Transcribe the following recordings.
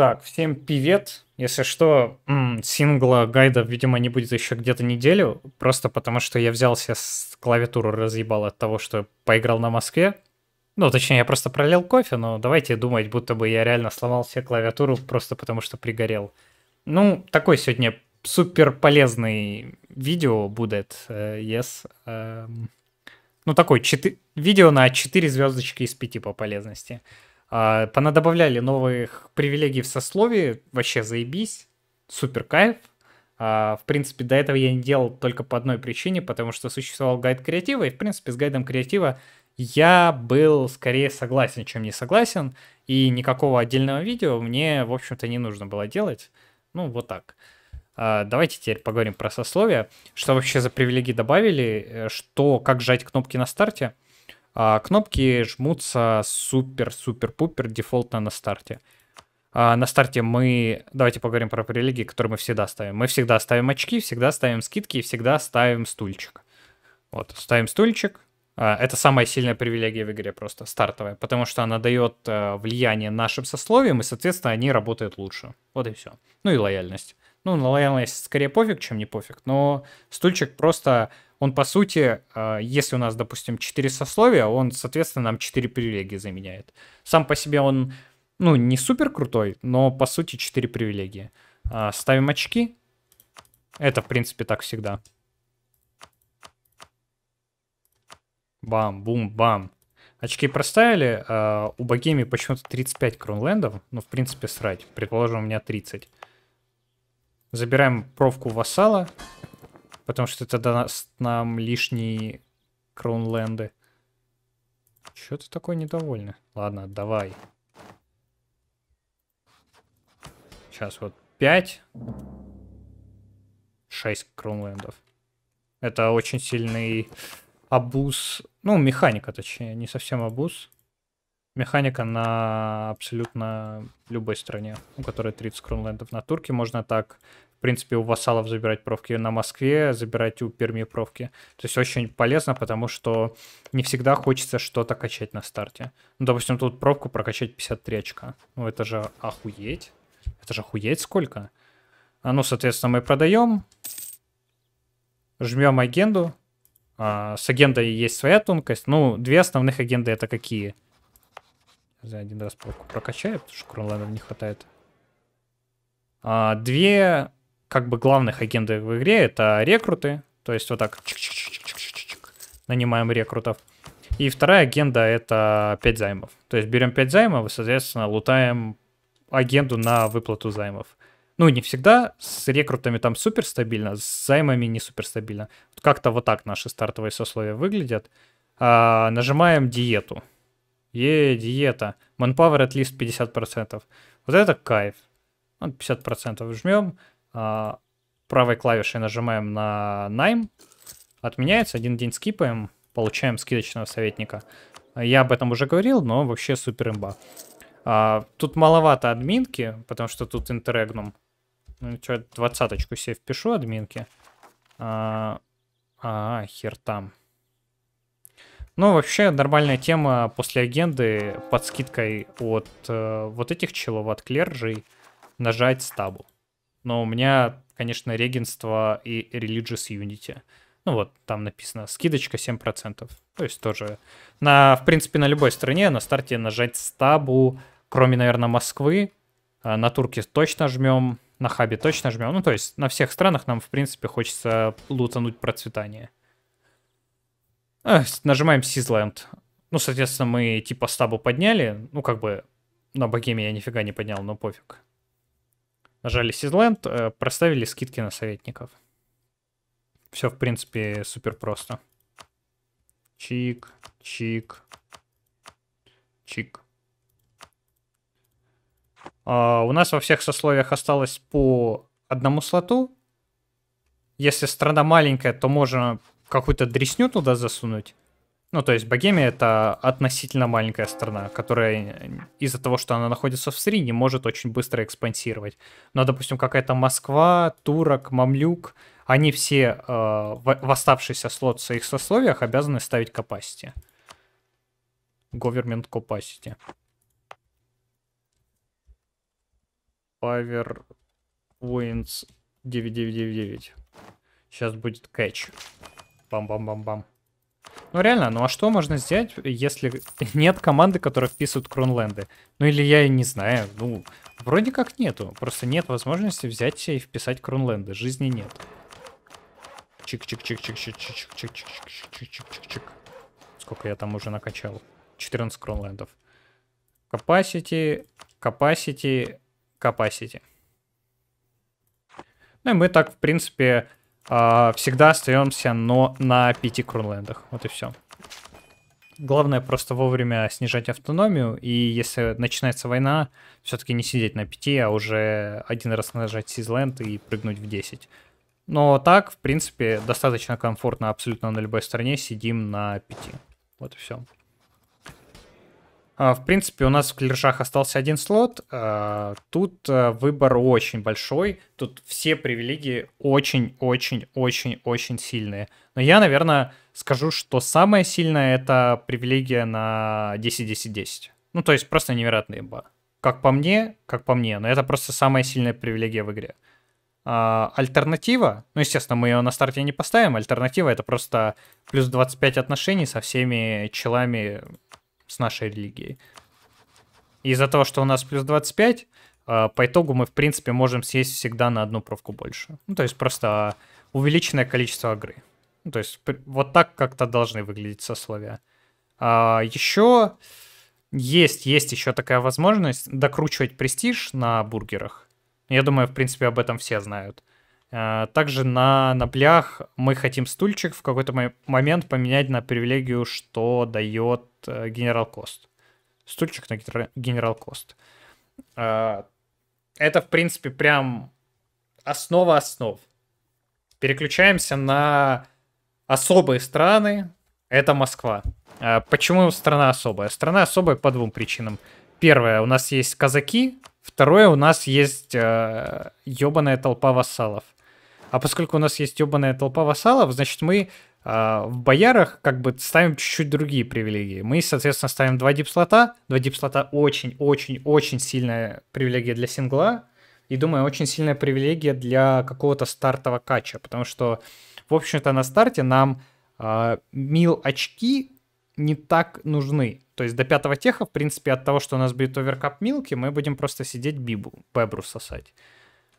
Так, всем привет. Если что, сингла гайда, видимо, не будет еще где-то неделю, просто потому что я взялся с клавиатуру разъебал от того, что поиграл на Москве. Ну, точнее, я просто пролил кофе, но давайте думать, будто бы я реально сломал себе клавиатуру просто потому что пригорел. Ну, такой сегодня супер полезный видео будет, э, yes. Эм, ну, такой, 4... видео на 4 звездочки из 5 по полезности. А, понадобавляли новых привилегий в сословии, вообще заебись, супер кайф. А, в принципе, до этого я не делал только по одной причине, потому что существовал гайд креатива, и, в принципе, с гайдом креатива я был скорее согласен, чем не согласен, и никакого отдельного видео мне, в общем-то, не нужно было делать. Ну, вот так. А, давайте теперь поговорим про сословия, что вообще за привилегии добавили, э, что, как жать кнопки на старте – а кнопки жмутся супер-супер-пупер дефолтно на старте. А на старте мы... Давайте поговорим про привилегии, которые мы всегда ставим. Мы всегда ставим очки, всегда ставим скидки и всегда ставим стульчик. Вот, ставим стульчик. А, это самая сильная привилегия в игре просто, стартовая, потому что она дает э, влияние нашим сословиям, и, соответственно, они работают лучше. Вот и все. Ну и лояльность. Ну, на лояльность скорее пофиг, чем не пофиг, но стульчик просто он, по сути, э, если у нас, допустим, 4 сословия, он, соответственно, нам 4 привилегии заменяет. Сам по себе он, ну, не супер крутой, но, по сути, 4 привилегии. Э, ставим очки. Это, в принципе, так всегда. Бам, бум, бам. Очки проставили. Э, у богеми почему-то 35 кронлендов. Ну, в принципе, срать. Предположим, у меня 30. Забираем провку вассала. Потому что это даст нам лишние кронленды. Чё ты такой недовольный? Ладно, давай. Сейчас вот 5. 6 кронлендов. Это очень сильный абуз. Ну, механика, точнее, не совсем абуз. Механика на абсолютно любой стране, у которой 30 кронлендов. На турке можно так в принципе, у вассалов забирать пробки на Москве, забирать у Перми пробки. То есть очень полезно, потому что не всегда хочется что-то качать на старте. Ну, допустим, тут пробку прокачать 53 очка. Ну, это же охуеть. Это же охуеть сколько. А ну, соответственно, мы продаем, жмем агенду. А, с агендой есть своя тонкость. Ну, две основных агенды это какие? За один раз пробку прокачаю, потому что кронлайнов не хватает. А, две как бы главных агентов в игре это рекруты, то есть вот так нанимаем рекрутов. И вторая агенда это 5 займов. То есть берем 5 займов и, соответственно, лутаем агенту на выплату займов. Ну, не всегда с рекрутами там супер стабильно, с займами не супер стабильно. Как-то вот так наши стартовые сословия выглядят. А, нажимаем диету. Е, диета. Manpower at least 50%. Вот это кайф. Вот 50% жмем. А, правой клавишей нажимаем на найм, отменяется, один день скипаем, получаем скидочного советника. Я об этом уже говорил, но вообще супер имба. А, тут маловато админки, потому что тут интерегнум. Ну, что, двадцаточку себе впишу админки. А, а, хер там. Ну, вообще, нормальная тема после агенды под скидкой от э, вот этих челов, от клержей, нажать стабу но у меня, конечно, регенство и religious unity. Ну вот, там написано скидочка 7%. То есть тоже на, в принципе, на любой стране на старте нажать стабу, кроме, наверное, Москвы. Э, на турке точно жмем, на хабе точно жмем. Ну, то есть на всех странах нам, в принципе, хочется лутануть процветание. А, нажимаем Сизленд. Ну, соответственно, мы типа стабу подняли. Ну, как бы на богеме я нифига не поднял, но пофиг. Нажали Сизленд, э, проставили скидки на советников. Все, в принципе, супер просто. Чик, чик, чик. А, у нас во всех сословиях осталось по одному слоту. Если страна маленькая, то можно какую-то дресню туда засунуть. Ну, то есть Богемия это относительно маленькая страна, которая из-за того, что она находится в Средней, может очень быстро экспансировать. Но, допустим, какая-то Москва, Турок, Мамлюк, они все э, в, в оставшийся слот в своих сословиях обязаны ставить capacity. Government capacity. Power points 9999. Сейчас будет кэч. Бам-бам-бам-бам. Ну реально, ну а что можно сделать, если нет команды, которая вписывает кронленды? Ну или я и не знаю, ну вроде как нету, просто нет возможности взять и вписать кронленды, жизни нет. Чик-чик-чик-чик-чик-чик-чик-чик-чик-чик-чик-чик-чик. Сколько я там уже накачал? 14 кронлендов. Capacity, capacity, capacity. Ну и мы так, в принципе, а, всегда остаемся но на 5 кронлендах Вот и все. Главное просто вовремя снижать автономию, и если начинается война, все-таки не сидеть на 5, а уже один раз нажать Сизленд и прыгнуть в 10. Но так, в принципе, достаточно комфортно абсолютно на любой стороне сидим на 5. Вот и все. А, в принципе, у нас в клершах остался один слот. А, тут а, выбор очень большой. Тут все привилегии очень-очень-очень-очень сильные. Но я, наверное, скажу, что самое сильное — это привилегия на 10-10-10. Ну, то есть просто невероятная имба. Как по мне, как по мне, но это просто самая сильная привилегия в игре. альтернатива, ну, естественно, мы ее на старте не поставим, альтернатива — это просто плюс 25 отношений со всеми челами с нашей религией. Из-за того, что у нас плюс 25, а, по итогу мы, в принципе, можем съесть всегда на одну пробку больше. Ну, то есть просто увеличенное количество агры. Ну, то есть вот так как-то должны выглядеть сословия. А еще есть, есть еще такая возможность докручивать престиж на бургерах. Я думаю, в принципе, об этом все знают. А, также на на плях мы хотим стульчик в какой-то момент поменять на привилегию, что дает Э, генерал Кост. Стульчик на генерал Кост. Э, это, в принципе, прям основа основ. Переключаемся на особые страны. Это Москва. Э, почему страна особая? Страна особая по двум причинам. Первое, у нас есть казаки. Второе, у нас есть ебаная толпа вассалов. А поскольку у нас есть ебаная толпа вассалов, значит, мы а, в боярах как бы ставим чуть-чуть другие привилегии. Мы, соответственно, ставим два дипслота. Два дипслота очень-очень-очень сильная привилегия для сингла. И, думаю, очень сильная привилегия для какого-то стартового кача. Потому что, в общем-то, на старте нам э, мил очки не так нужны. То есть до пятого теха, в принципе, от того, что у нас будет оверкап милки, мы будем просто сидеть бибу, бебру сосать.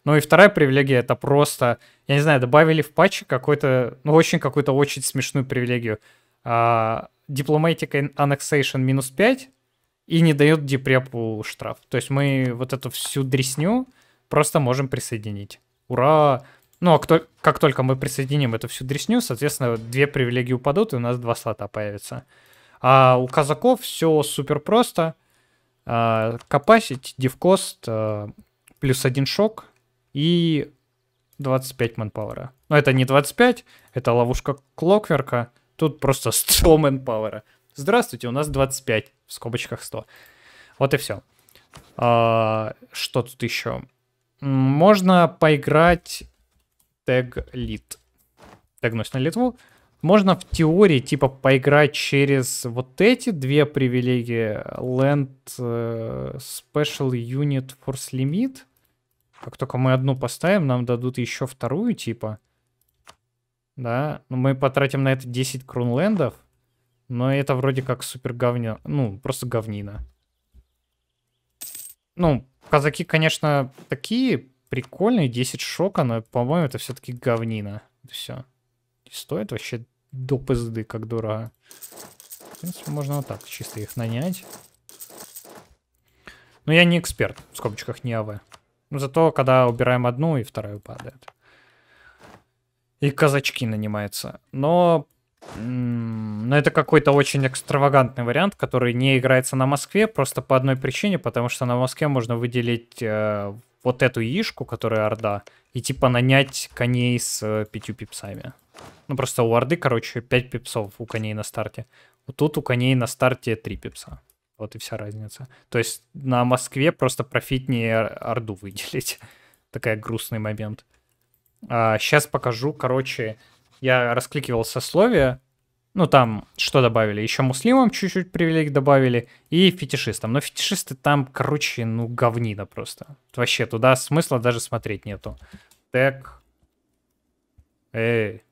Ну и вторая привилегия это просто, я не знаю, добавили в патче какой-то, ну очень какую-то очень смешную привилегию. А, Diplomatic Annexation минус 5 и не дает депрепу штраф. То есть мы вот эту всю дресню просто можем присоединить. Ура! Ну, а кто, как только мы присоединим эту всю дресню, соответственно, две привилегии упадут, и у нас два слота появится. А у казаков все супер просто. А, Капасить, дивкост, а, плюс один шок, и 25 манпауэра. Но это не 25, это ловушка Клокверка. Тут просто 100 манпауэра. Здравствуйте, у нас 25, в скобочках 100. Вот и все. А, что тут еще? Можно поиграть тег лид. Тегнусь на Литву. Можно в теории, типа, поиграть через вот эти две привилегии. Land э, Special Unit Force Limit — как только мы одну поставим, нам дадут еще вторую, типа. Да, ну, мы потратим на это 10 крунлендов. Но это вроде как супер говня. Ну, просто говнина. Ну, казаки, конечно, такие прикольные. 10 шока, но, по-моему, это все-таки говнина. Все. стоит вообще до пизды, как дорого. В принципе, можно вот так чисто их нанять. Но ну, я не эксперт, в скобочках не АВ. Но ну, зато, когда убираем одну, и вторая падает. И казачки нанимаются. Но, но это какой-то очень экстравагантный вариант, который не играется на Москве просто по одной причине, потому что на Москве можно выделить э, вот эту яишку, которая Орда, и типа нанять коней с э, пятью пипсами. Ну просто у Орды, короче, пять пипсов у коней на старте. Вот тут у коней на старте три пипса. Вот и вся разница. То есть на Москве просто профитнее Орду выделить. Такая грустный момент. А, сейчас покажу, короче, я раскликивал сословие, ну, там что добавили? Еще муслимам чуть-чуть привели, добавили и фетишистам. Но фетишисты там, короче, ну, говнина просто. Вообще туда смысла даже смотреть нету. Так. Эй.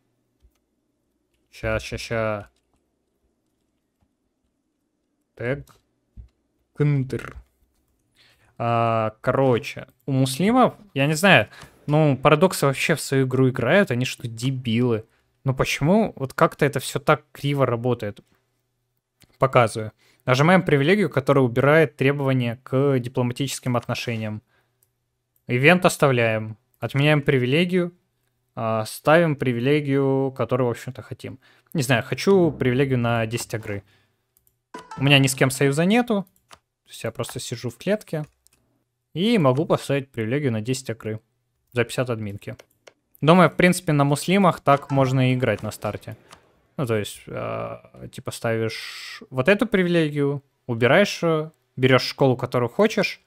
Сейчас, сейчас, сейчас. Так. Кындр. А, короче, у муслимов, я не знаю, ну, парадоксы вообще в свою игру играют, они что, дебилы. Но почему вот как-то это все так криво работает? Показываю. Нажимаем привилегию, которая убирает требования к дипломатическим отношениям. Ивент оставляем. Отменяем привилегию. А, ставим привилегию, которую, в общем-то, хотим. Не знаю, хочу привилегию на 10 игры. У меня ни с кем союза нету. То есть я просто сижу в клетке и могу поставить привилегию на 10 акры за 50 админки. Думаю, в принципе, на муслимах так можно и играть на старте. Ну, то есть, э, типа, ставишь вот эту привилегию, убираешь ее, берешь школу, которую хочешь,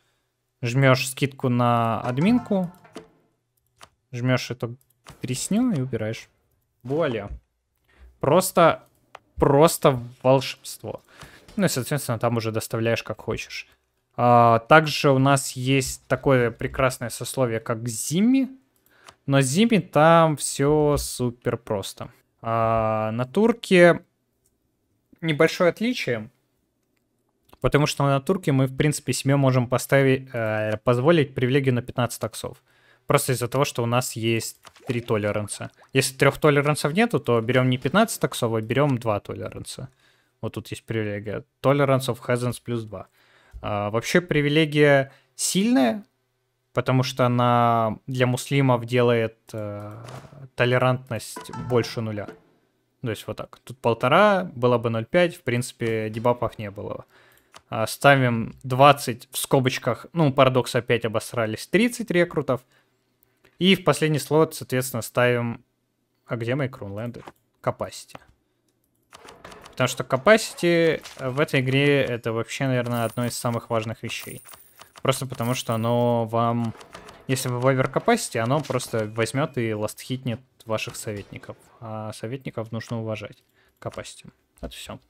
жмешь скидку на админку, жмешь эту тресню и убираешь. Более Просто, просто волшебство. Ну и, соответственно, там уже доставляешь как хочешь. А, также у нас есть такое прекрасное сословие, как Зими. Но Зими там все супер просто. А, на турке небольшое отличие. Потому что на турке мы, в принципе, себе можем поставить, э, позволить привилегию на 15 таксов. Просто из-за того, что у нас есть 3 толеранса. Если трех толеренсов нету, то берем не 15 таксов, а берем 2 толеренса. Вот тут есть привилегия. Tolerance of Hazards плюс 2. А, вообще привилегия сильная, потому что она для муслимов делает э, толерантность больше нуля. То есть вот так. Тут полтора, было бы 0,5, в принципе, дебафов не было. А, ставим 20 в скобочках, ну, парадокс опять обосрались, 30 рекрутов. И в последний слот, соответственно, ставим... А где мои крунленды? Capacity. Потому что capacity в этой игре это вообще, наверное, одно из самых важных вещей. Просто потому что оно вам... Если вы в оверкапасите, оно просто возьмет и ластхитнет ваших советников. А советников нужно уважать capacity. Это все.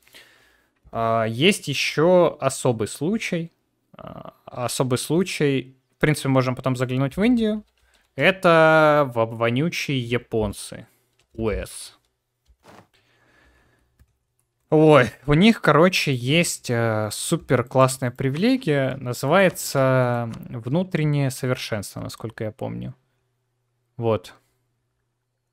А, есть еще особый случай. А, особый случай... В принципе, можем потом заглянуть в Индию. Это вонючие японцы. УС. Ой, у них, короче, есть э, супер классная привилегия, называется внутреннее совершенство, насколько я помню. Вот.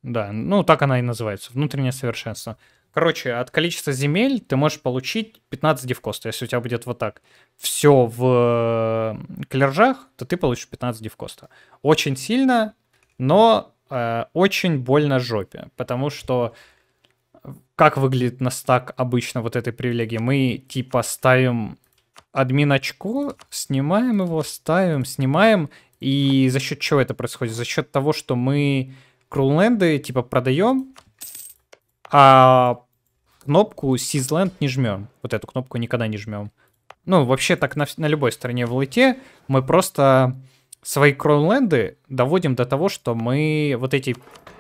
Да, ну так она и называется, внутреннее совершенство. Короче, от количества земель ты можешь получить 15 дивкоста, если у тебя будет вот так. Все в клержах, то ты получишь 15 дивкоста. Очень сильно, но э, очень больно жопе, потому что как выглядит на стак обычно вот этой привилегии? Мы типа ставим админ очко, снимаем его, ставим, снимаем. И за счет чего это происходит? За счет того, что мы крулленды типа продаем, а кнопку Сизленд не жмем. Вот эту кнопку никогда не жмем. Ну, вообще так на, на любой стороне в лайте мы просто свои кроунленды доводим до того, что мы вот эти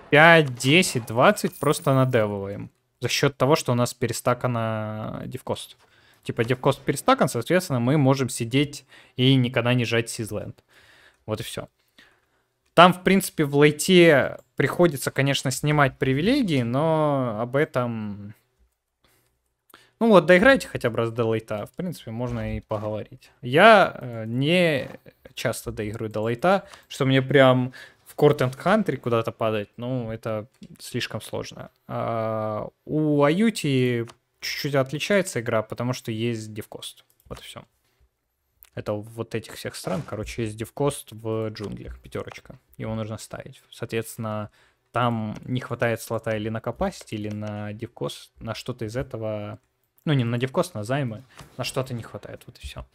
5, 10, 20 просто надевываем за счет того, что у нас перестакана девкост, Типа девкост перестакан, соответственно, мы можем сидеть и никогда не жать сизленд. Вот и все. Там, в принципе, в лейте приходится, конечно, снимать привилегии, но об этом... Ну вот, доиграйте хотя бы раз до лейта. В принципе, можно и поговорить. Я э, не часто доигрываю до лейта, что мне прям Court and Country куда-то падать, ну, это слишком сложно. А, у Аюти чуть-чуть отличается игра, потому что есть девкост. Вот и все. Это вот этих всех стран, короче, есть девкост в джунглях, пятерочка. Его нужно ставить. Соответственно, там не хватает слота или на капасти, или на девкост, на что-то из этого... Ну, не на девкост, на займы. На что-то не хватает, вот и все.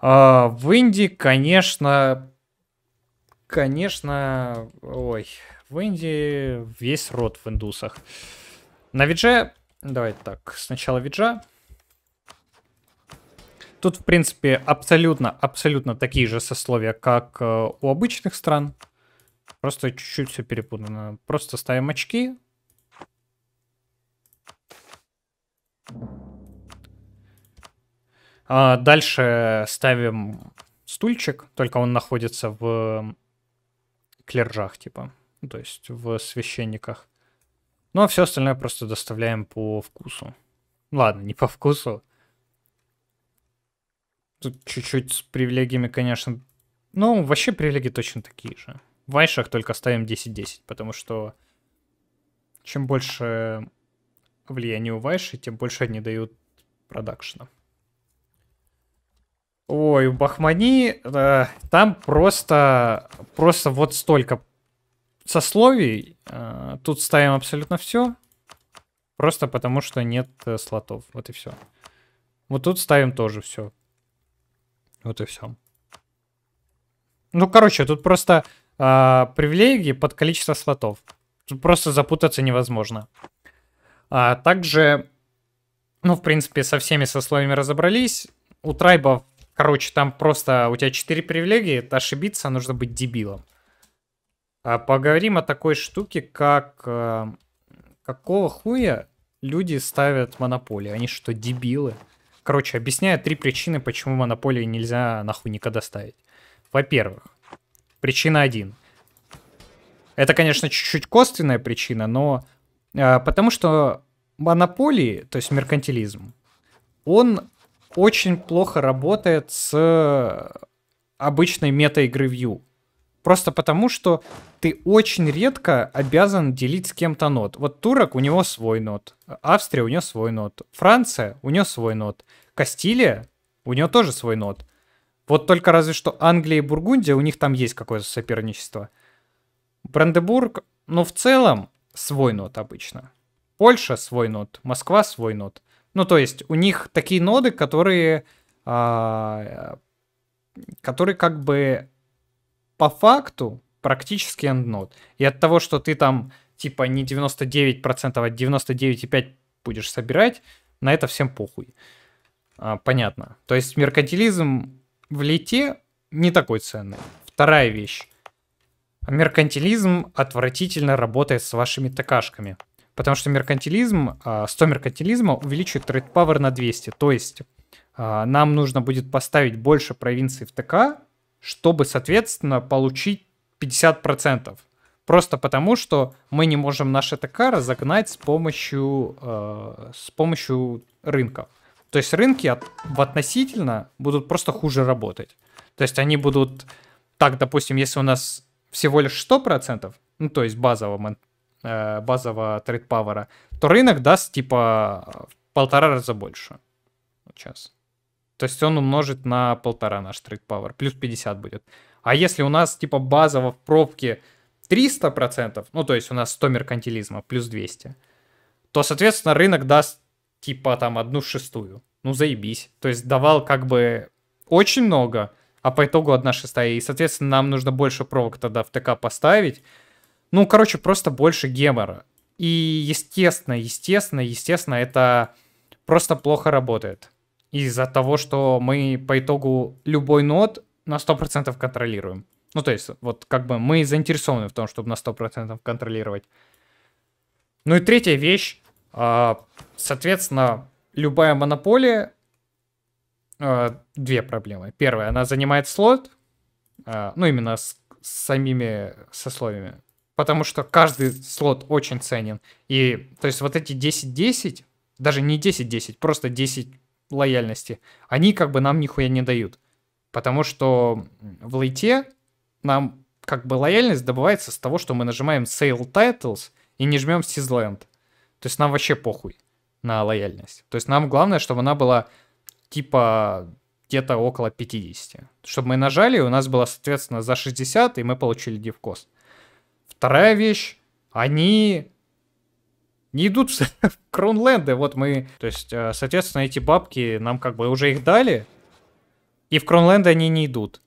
А в Индии, конечно, Конечно, ой, в Индии весь род в индусах. На видже, давай так, сначала виджа. Тут, в принципе, абсолютно, абсолютно такие же сословия, как э, у обычных стран. Просто чуть-чуть все перепутано. Просто ставим очки. А дальше ставим стульчик, только он находится в клержах, типа. Ну, то есть в священниках. Ну, а все остальное просто доставляем по вкусу. Ладно, не по вкусу. Тут чуть-чуть с привилегиями, конечно... Ну, вообще привилегии точно такие же. В вайшах только ставим 10-10, потому что чем больше влияние у вайши, тем больше они дают продакшна. Ой, в Бахмани э, там просто, просто вот столько сословий. Э, тут ставим абсолютно все. Просто потому что нет э, слотов. Вот и все. Вот тут ставим тоже все. Вот и все. Ну, короче, тут просто э, привилегии под количество слотов. Тут просто запутаться невозможно. А также, ну, в принципе, со всеми сословиями разобрались. У трайбов Короче, там просто у тебя 4 привилегии, ошибиться а нужно быть дебилом. А поговорим о такой штуке, как... Э, какого хуя люди ставят монополии? Они что, дебилы? Короче, объясняю три причины, почему монополии нельзя нахуй никогда ставить. Во-первых, причина один. Это, конечно, чуть-чуть костная причина, но... Э, потому что монополии, то есть меркантилизм, он очень плохо работает с э, обычной мета-игры Vue. Просто потому, что ты очень редко обязан делить с кем-то нот. Вот турок, у него свой нот. Австрия, у нее свой нот. Франция, у нее свой нот. Кастилия, у нее тоже свой нот. Вот только разве что Англия и Бургундия, у них там есть какое-то соперничество. Бранденбург, но ну, в целом, свой нот обычно. Польша свой нот, Москва свой нот. Ну, то есть у них такие ноды, которые, а, которые как бы по факту практически end энднод. И от того, что ты там типа не 99%, а 99,5% будешь собирать, на это всем похуй. А, понятно. То есть меркантилизм в лите не такой ценный. Вторая вещь. Меркантилизм отвратительно работает с вашими такашками. Потому что меркантилизм, 100 а, меркантилизма увеличивает трейд пауэр на 200. То есть а, нам нужно будет поставить больше провинций в ТК, чтобы, соответственно, получить 50%. Просто потому, что мы не можем наше ТК разогнать с помощью, э, с помощью рынков. То есть рынки от, в относительно будут просто хуже работать. То есть они будут... Так, допустим, если у нас всего лишь 100%, ну, то есть базовым Э, базового трейд-павера, то рынок даст типа в полтора раза больше. Сейчас. То есть он умножит на полтора наш трейд-павер, плюс 50 будет. А если у нас типа базово в пробке 300%, ну то есть у нас 100 меркантилизма плюс 200, то, соответственно, рынок даст типа там одну шестую. Ну заебись. То есть давал как бы очень много, а по итогу одна шестая. И, соответственно, нам нужно больше провок тогда в ТК поставить, ну, короче, просто больше гемора. И, естественно, естественно, естественно, это просто плохо работает. Из-за того, что мы по итогу любой нод на 100% контролируем. Ну, то есть, вот как бы мы заинтересованы в том, чтобы на 100% контролировать. Ну и третья вещь. А, соответственно, любая монополия... А, две проблемы. Первая, она занимает слот. А, ну, именно с самими сословиями потому что каждый слот очень ценен. И, то есть, вот эти 10-10, даже не 10-10, просто 10 лояльности, они как бы нам нихуя не дают. Потому что в лейте нам как бы лояльность добывается с того, что мы нажимаем Sale Titles и не жмем Sizzland. То есть нам вообще похуй на лояльность. То есть нам главное, чтобы она была типа где-то около 50. Чтобы мы нажали, у нас было, соответственно, за 60, и мы получили дивкост. Вторая вещь, они не идут в Кронленды. Вот мы, то есть, э, соответственно, эти бабки нам как бы уже их дали, и в Кронленды они не идут.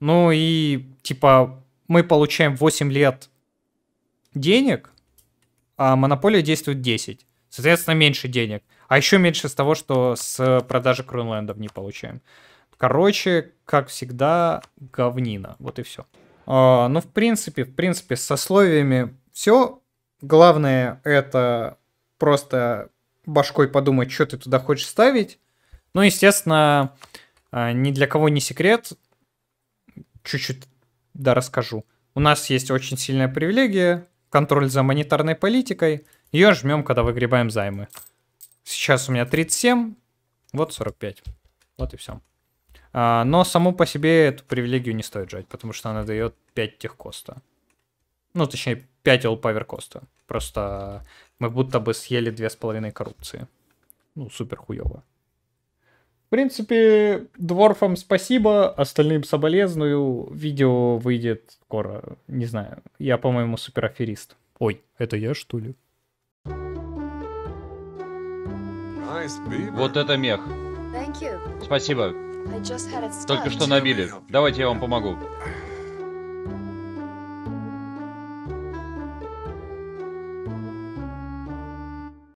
Ну и, типа, мы получаем 8 лет денег, а монополия действует 10. Соответственно, меньше денег. А еще меньше с того, что с э, продажи Кронлендов не получаем. Короче, как всегда, говнина. Вот и все. А, ну, в принципе, в принципе, с сословиями все. Главное это просто башкой подумать, что ты туда хочешь ставить. Ну, естественно, а, ни для кого не секрет. Чуть-чуть, да, расскажу. У нас есть очень сильная привилегия, контроль за монетарной политикой. Ее жмем, когда выгребаем займы. Сейчас у меня 37, вот 45. Вот и все. А, но саму по себе эту привилегию не стоит жать, потому что она дает 5 тех коста. Ну, точнее, 5 all power коста. Просто мы будто бы съели 2,5 коррупции. Ну, супер хуево. В принципе, дворфам спасибо, остальным соболезную. Видео выйдет скоро. Не знаю, я, по-моему, супер аферист. Ой, это я, что ли? Вот это мех. Спасибо. Только что набили. Давайте я вам помогу.